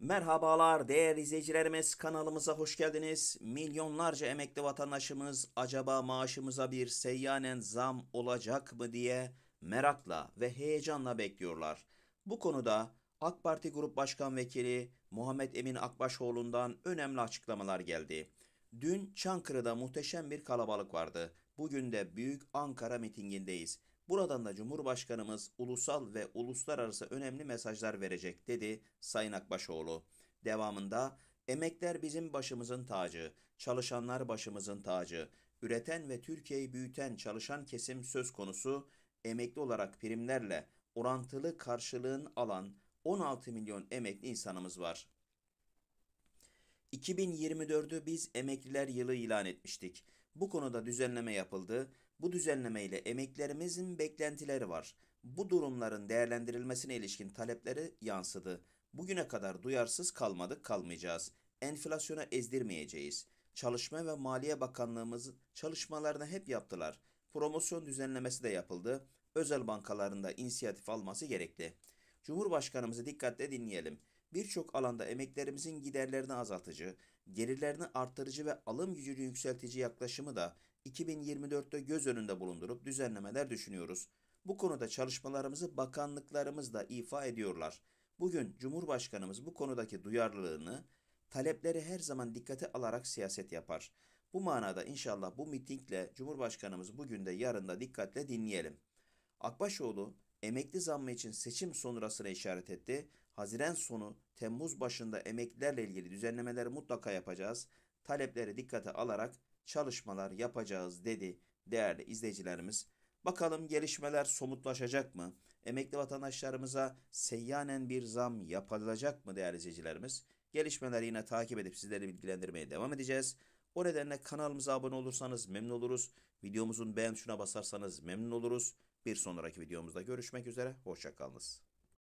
Merhabalar değerli izleyicilerimiz kanalımıza hoş geldiniz. Milyonlarca emekli vatandaşımız acaba maaşımıza bir seyyanen zam olacak mı diye merakla ve heyecanla bekliyorlar. Bu konuda AK Parti Grup Başkan Vekili Muhammed Emin Akbaşoğlu'ndan önemli açıklamalar geldi. Dün Çankırı'da muhteşem bir kalabalık vardı. Bugün de büyük Ankara mitingindeyiz. Buradan da Cumhurbaşkanımız ulusal ve uluslararası önemli mesajlar verecek dedi Sayın Akbaşoğlu. Devamında emekler bizim başımızın tacı, çalışanlar başımızın tacı, üreten ve Türkiye'yi büyüten çalışan kesim söz konusu emekli olarak primlerle orantılı karşılığın alan 16 milyon emekli insanımız var. 2024'ü biz emekliler yılı ilan etmiştik. Bu konuda düzenleme yapıldı. Bu düzenleme ile emeklerimizin beklentileri var. Bu durumların değerlendirilmesine ilişkin talepleri yansıdı. Bugüne kadar duyarsız kalmadık kalmayacağız. Enflasyona ezdirmeyeceğiz. Çalışma ve Maliye Bakanlığımız çalışmalarını hep yaptılar. Promosyon düzenlemesi de yapıldı. Özel bankalarında inisiyatif alması gerekli. Cumhurbaşkanımızı dikkatle dinleyelim birçok alanda emeklerimizin giderlerini azaltıcı, gelirlerini artırıcı ve alım gücünü yükseltici yaklaşımı da 2024'te göz önünde bulundurup düzenlemeler düşünüyoruz. Bu konuda çalışmalarımızı bakanlıklarımız da ifa ediyorlar. Bugün Cumhurbaşkanımız bu konudaki duyarlılığını, talepleri her zaman dikkate alarak siyaset yapar. Bu manada inşallah bu mitingle Cumhurbaşkanımız bugün de yarın da dikkatle dinleyelim. Akbaşoğlu emekli zammı için seçim sonrasına işaret etti. Haziran sonu Temmuz başında emeklilerle ilgili düzenlemeleri mutlaka yapacağız. Talepleri dikkate alarak çalışmalar yapacağız dedi değerli izleyicilerimiz. Bakalım gelişmeler somutlaşacak mı? Emekli vatandaşlarımıza seyyanen bir zam yapılacak mı değerli izleyicilerimiz? Gelişmeleri yine takip edip sizleri bilgilendirmeye devam edeceğiz. O nedenle kanalımıza abone olursanız memnun oluruz. Videomuzun beğen tuşuna basarsanız memnun oluruz. Bir sonraki videomuzda görüşmek üzere. Hoşçakalınız.